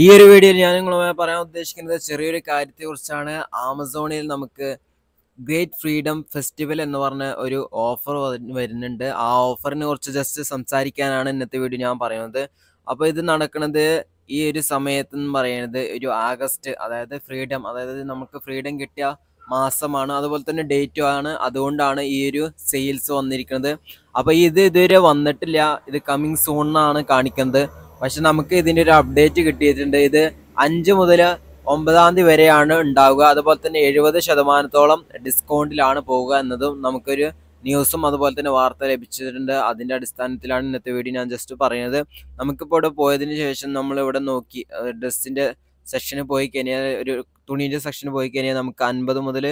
ഈ ഒരു വീഡിയോയിൽ ഞാൻ നിങ്ങളുമായി പറയാൻ ഉദ്ദേശിക്കുന്നത് ചെറിയൊരു കാര്യത്തെക്കുറിച്ചാണ് ആമസോണിൽ നമുക്ക് ഗ്രേറ്റ് ഫ്രീഡം ഫെസ്റ്റിവൽ എന്ന് പറഞ്ഞ ഒരു ഓഫർ വരുന്നുണ്ട് ആ ഓഫറിനെ കുറിച്ച് ജസ്റ്റ് സംസാരിക്കാനാണ് ഇന്നത്തെ വീഡിയോ ഞാൻ പറയുന്നത് അപ്പോൾ ഇത് നടക്കുന്നത് ഈ ഒരു സമയത്ത് എന്ന് പറയുന്നത് ഒരു ആഗസ്റ്റ് അതായത് ഫ്രീഡം അതായത് നമുക്ക് ഫ്രീഡം കിട്ടിയ മാസമാണ് അതുപോലെ തന്നെ ഡേറ്റും ആണ് അതുകൊണ്ടാണ് ഈ ഒരു സെയിൽസ് വന്നിരിക്കുന്നത് അപ്പോൾ ഇത് ഇതുവരെ വന്നിട്ടില്ല ഇത് കമ്മിങ് സൂണിനാണ് കാണിക്കുന്നത് പക്ഷെ നമുക്ക് ഇതിൻ്റെ ഒരു അപ്ഡേറ്റ് കിട്ടിയിട്ടുണ്ട് ഇത് അഞ്ച് മുതൽ ഒമ്പതാം തീയതി വരെയാണ് ഉണ്ടാവുക അതുപോലെ തന്നെ എഴുപത് ശതമാനത്തോളം ഡിസ്കൗണ്ടിലാണ് പോവുക എന്നതും നമുക്കൊരു ന്യൂസും അതുപോലെ തന്നെ വാർത്ത ലഭിച്ചിട്ടുണ്ട് അതിൻ്റെ അടിസ്ഥാനത്തിലാണ് ഇന്നത്തെ വീഡിയോ ഞാൻ ജസ്റ്റ് പറയുന്നത് നമുക്കിപ്പോൾ ഇവിടെ പോയതിന് ശേഷം നമ്മൾ ഇവിടെ നോക്കി ഡ്രസ്സിൻ്റെ സെക്ഷന് പോയി കഴിഞ്ഞാൽ ഒരു തുണീൻ്റെ സെക്ഷന് പോയി കഴിഞ്ഞാൽ നമുക്ക് അൻപത് മുതൽ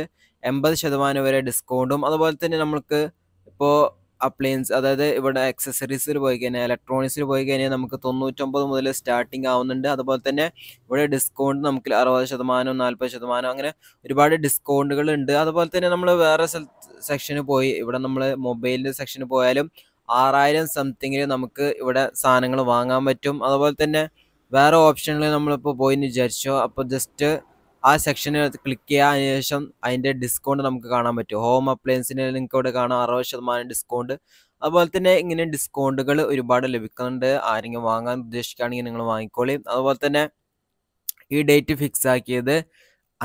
എൺപത് ശതമാനം വരെ ഡിസ്കൗണ്ടും അതുപോലെ തന്നെ നമുക്ക് ഇപ്പോൾ അപ്ലയൻസ് അതായത് ഇവിടെ അക്സസറീസിൽ പോയി കഴിഞ്ഞാൽ ഇലക്ട്രോണിക്സിൽ പോയി കഴിഞ്ഞാൽ നമുക്ക് തൊണ്ണൂറ്റൊമ്പത് മുതൽ സ്റ്റാർട്ടിംഗ് ആവുന്നുണ്ട് അതുപോലെ തന്നെ ഇവിടെ ഡിസ്കൗണ്ട് നമുക്ക് അറുപത് ശതമാനം നാൽപ്പത് ശതമാനം അങ്ങനെ ഒരുപാട് ഡിസ്കൗണ്ടുകൾ ഉണ്ട് അതുപോലെ തന്നെ നമ്മൾ വേറെ സെക്ഷന് പോയി ഇവിടെ നമ്മൾ മൊബൈലിൻ്റെ സെക്ഷന് പോയാലും ആറായിരം സംതിങ്ങിൽ നമുക്ക് ഇവിടെ സാധനങ്ങൾ വാങ്ങാൻ പറ്റും അതുപോലെ തന്നെ വേറെ ഓപ്ഷനിൽ നമ്മളിപ്പോൾ പോയിന്ന് വിചാരിച്ചോ അപ്പോൾ ജസ്റ്റ് ആ സെക്ഷനിൽ ക്ലിക്ക് ചെയ്യുക അതിനുശേഷം അതിൻ്റെ ഡിസ്കൗണ്ട് നമുക്ക് കാണാൻ പറ്റും ഹോം അപ്ലയൻസിന് നിങ്ങൾക്ക് ഇവിടെ കാണാം അറുപത് ശതമാനം ഡിസ്കൗണ്ട് അതുപോലെ തന്നെ ഇങ്ങനെ ഡിസ്കൗണ്ടുകൾ ഒരുപാട് ലഭിക്കുന്നുണ്ട് ആരെങ്കിലും വാങ്ങാൻ ഉദ്ദേശിക്കുകയാണെങ്കിൽ നിങ്ങൾ വാങ്ങിക്കോളേ അതുപോലെ തന്നെ ഈ ഡേറ്റ് ഫിക്സ് ആക്കിയത്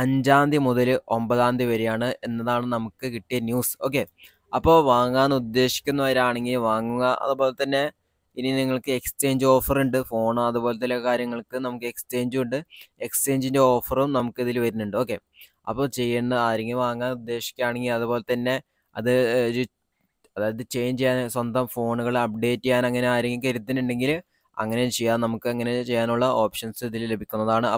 അഞ്ചാം തീയതി മുതൽ ഒമ്പതാം തീയതി വരെയാണ് എന്നതാണ് നമുക്ക് കിട്ടിയ ന്യൂസ് ഓക്കെ അപ്പോൾ വാങ്ങാൻ ഉദ്ദേശിക്കുന്നവരാണെങ്കിൽ വാങ്ങുക അതുപോലെ തന്നെ ഇനി നിങ്ങൾക്ക് എക്സ്ചേഞ്ച് ഓഫർ ഉണ്ട് ഫോൺ അതുപോലത്തെ കാര്യങ്ങൾക്ക് നമുക്ക് എക്സ്ചേഞ്ചും ഉണ്ട് എക്സ്ചേഞ്ചിൻ്റെ ഓഫറും നമുക്ക് ഇതിൽ വരുന്നുണ്ട് ഓക്കെ അപ്പോൾ ചെയ്യേണ്ട ആരെങ്കിലും വാങ്ങാൻ ഉദ്ദേശിക്കുകയാണെങ്കിൽ അതുപോലെ തന്നെ അത് അതായത് ചേഞ്ച് ചെയ്യാൻ സ്വന്തം ഫോണുകൾ അപ്ഡേറ്റ് ചെയ്യാൻ അങ്ങനെ ആരെങ്കിലും കരുതുന്നുണ്ടെങ്കിൽ അങ്ങനെ ചെയ്യാം നമുക്ക് അങ്ങനെ ചെയ്യാനുള്ള ഓപ്ഷൻസ് ഇതിൽ ലഭിക്കുന്നതാണ്